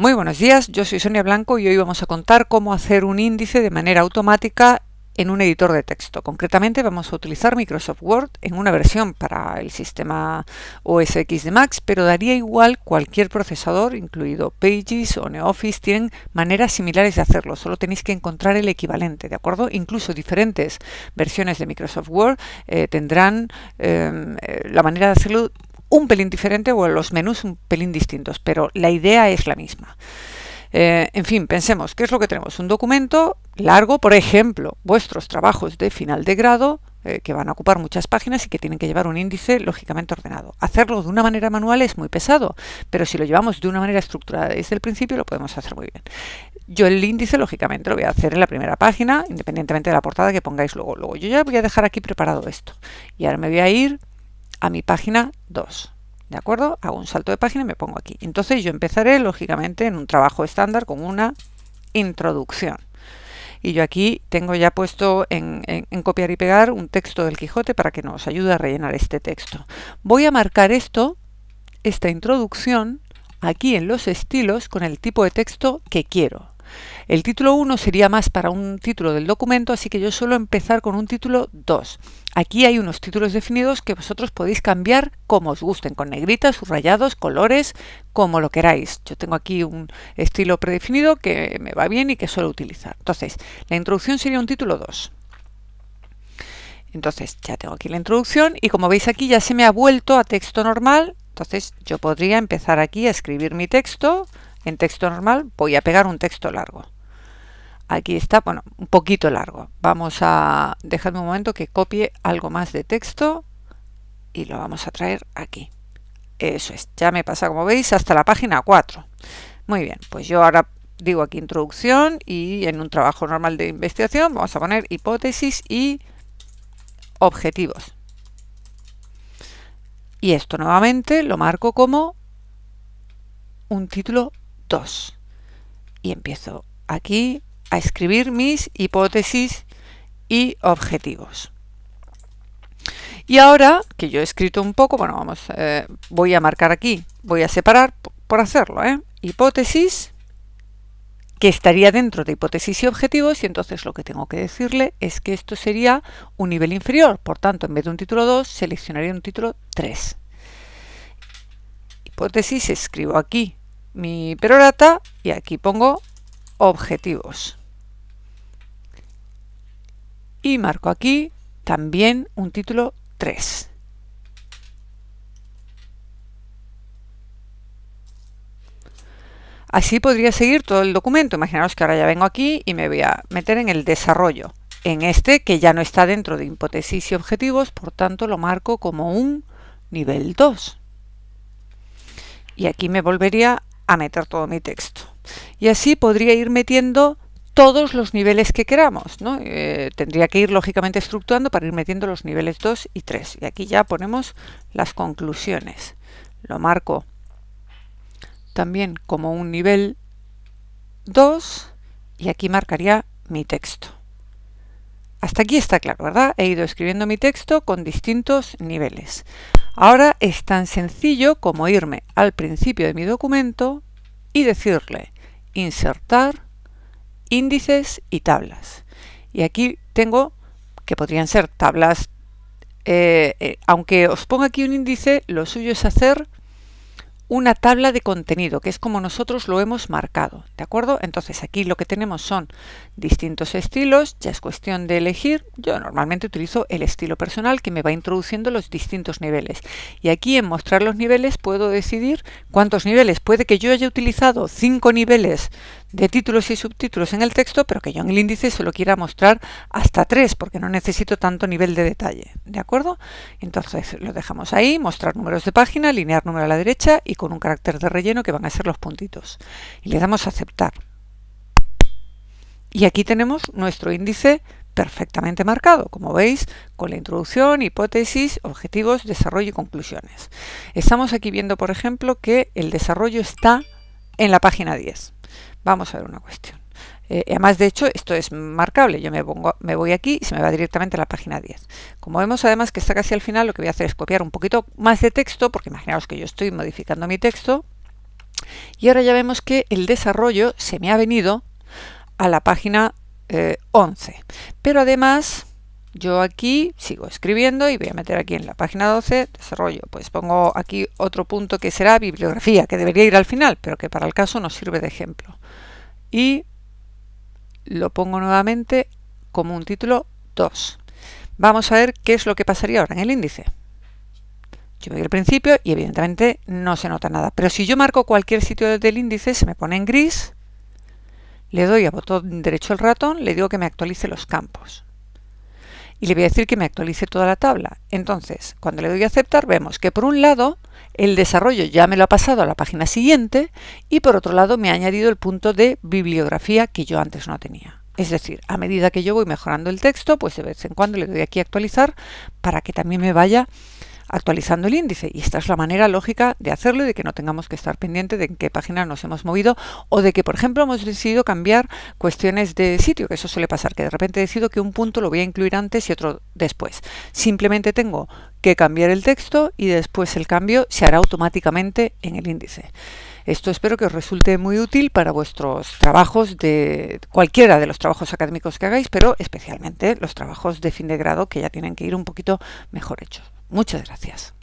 Muy buenos días, yo soy Sonia Blanco y hoy vamos a contar cómo hacer un índice de manera automática en un editor de texto. Concretamente vamos a utilizar Microsoft Word en una versión para el sistema OS X de Max, pero daría igual cualquier procesador, incluido Pages o NeoOffice, tienen maneras similares de hacerlo, solo tenéis que encontrar el equivalente, ¿de acuerdo? Incluso diferentes versiones de Microsoft Word eh, tendrán eh, eh, la manera de hacerlo un pelín diferente o los menús un pelín distintos, pero la idea es la misma. Eh, en fin, pensemos, ¿qué es lo que tenemos? Un documento largo, por ejemplo, vuestros trabajos de final de grado, eh, que van a ocupar muchas páginas y que tienen que llevar un índice lógicamente ordenado. Hacerlo de una manera manual es muy pesado, pero si lo llevamos de una manera estructurada desde el principio lo podemos hacer muy bien. Yo el índice, lógicamente, lo voy a hacer en la primera página, independientemente de la portada que pongáis luego. Luego, yo ya voy a dejar aquí preparado esto. Y ahora me voy a ir a mi página 2. ¿De acuerdo? Hago un salto de página y me pongo aquí. Entonces yo empezaré, lógicamente, en un trabajo estándar con una introducción. Y yo aquí tengo ya puesto en, en, copiar y pegar un texto del Quijote para que nos ayude a rellenar este texto. Voy a marcar esto, esta introducción, aquí en los estilos con el tipo de texto que quiero. El título 1 sería más para un título del documento, así que yo suelo empezar con un título 2. Aquí hay unos títulos definidos que vosotros podéis cambiar como os gusten, con negritas, subrayados, colores, como lo queráis. Yo tengo aquí un estilo predefinido que me va bien y que suelo utilizar. Entonces, la introducción sería un título 2. Entonces ya tengo aquí la introducción y como veis aquí ya se me ha vuelto a texto normal. Entonces yo podría empezar aquí a escribir mi texto en texto normal voy a pegar un texto largo. Aquí está, bueno, un poquito largo. Vamos a dejar un momento que copie algo más de texto y lo vamos a traer aquí. Eso es, ya me pasa, como veis, hasta la página 4. Muy bien, pues yo ahora digo aquí introducción y en un trabajo normal de investigación vamos a poner hipótesis y objetivos. Y esto nuevamente lo marco como un título 2. Y empiezo aquí a escribir mis hipótesis y objetivos. Y ahora que yo he escrito un poco, bueno, vamos, eh, voy a marcar aquí, voy a separar por hacerlo, ¿eh? Hipótesis, que estaría dentro de hipótesis y objetivos, y entonces lo que tengo que decirle es que esto sería un nivel inferior, por tanto, en vez de un título 2, seleccionaría un título 3. Hipótesis, escribo aquí mi perorata y aquí pongo objetivos. Y marco aquí también un título 3. Así podría seguir todo el documento. Imaginaros que ahora ya vengo aquí y me voy a meter en el desarrollo. En este, que ya no está dentro de hipótesis y objetivos, por tanto lo marco como un nivel 2. Y aquí me volvería a meter todo mi texto. Y así podría ir metiendo todos los niveles que queramos. ¿no? Eh, tendría que ir lógicamente estructurando para ir metiendo los niveles 2 y 3. Y aquí ya ponemos las conclusiones. Lo marco también como un nivel 2 y aquí marcaría mi texto. Hasta aquí está claro, ¿verdad? He ido escribiendo mi texto con distintos niveles. Ahora es tan sencillo como irme al principio de mi documento y decirle insertar índices y tablas. Y aquí tengo que podrían ser tablas, eh, eh, aunque os ponga aquí un índice, lo suyo es hacer una tabla de contenido, que es como nosotros lo hemos marcado, ¿de acuerdo? Entonces aquí lo que tenemos son distintos estilos, ya es cuestión de elegir. Yo normalmente utilizo el estilo personal que me va introduciendo los distintos niveles. Y aquí en mostrar los niveles puedo decidir cuántos niveles. Puede que yo haya utilizado cinco niveles de títulos y subtítulos en el texto, pero que yo en el índice solo quiera mostrar hasta tres, porque no necesito tanto nivel de detalle. ¿De acuerdo? Entonces lo dejamos ahí, mostrar números de página, alinear número a la derecha y con un carácter de relleno que van a ser los puntitos. Y le damos a aceptar. Y aquí tenemos nuestro índice perfectamente marcado, como veis, con la introducción, hipótesis, objetivos, desarrollo y conclusiones. Estamos aquí viendo, por ejemplo, que el desarrollo está en la página 10. Vamos a ver una cuestión. Eh, además, de hecho, esto es marcable. Yo me, pongo, me voy aquí y se me va directamente a la página 10. Como vemos, además, que está casi al final, lo que voy a hacer es copiar un poquito más de texto, porque imaginaos que yo estoy modificando mi texto. Y ahora ya vemos que el desarrollo se me ha venido a la página 11. Eh, Pero además, yo aquí sigo escribiendo y voy a meter aquí en la página 12 desarrollo. Pues pongo aquí otro punto que será bibliografía, que debería ir al final, pero que para el caso nos sirve de ejemplo. Y lo pongo nuevamente como un título 2. Vamos a ver qué es lo que pasaría ahora en el índice. Yo me voy al principio y evidentemente no se nota nada. Pero si yo marco cualquier sitio del índice, se me pone en gris, le doy a botón derecho el ratón, le digo que me actualice los campos y le voy a decir que me actualice toda la tabla. Entonces, cuando le doy a aceptar, vemos que por un lado el desarrollo ya me lo ha pasado a la página siguiente y por otro lado me ha añadido el punto de bibliografía que yo antes no tenía. Es decir, a medida que yo voy mejorando el texto, pues de vez en cuando le doy aquí a actualizar para que también me vaya actualizando el índice. Y esta es la manera lógica de hacerlo de que no tengamos que estar pendiente de en qué página nos hemos movido o de que, por ejemplo, hemos decidido cambiar cuestiones de sitio, que eso suele pasar, que de repente decido que un punto lo voy a incluir antes y otro después. Simplemente tengo que cambiar el texto y después el cambio se hará automáticamente en el índice. Esto espero que os resulte muy útil para vuestros trabajos de cualquiera de los trabajos académicos que hagáis, pero especialmente los trabajos de fin de grado que ya tienen que ir un poquito mejor hechos. Muchas gracias.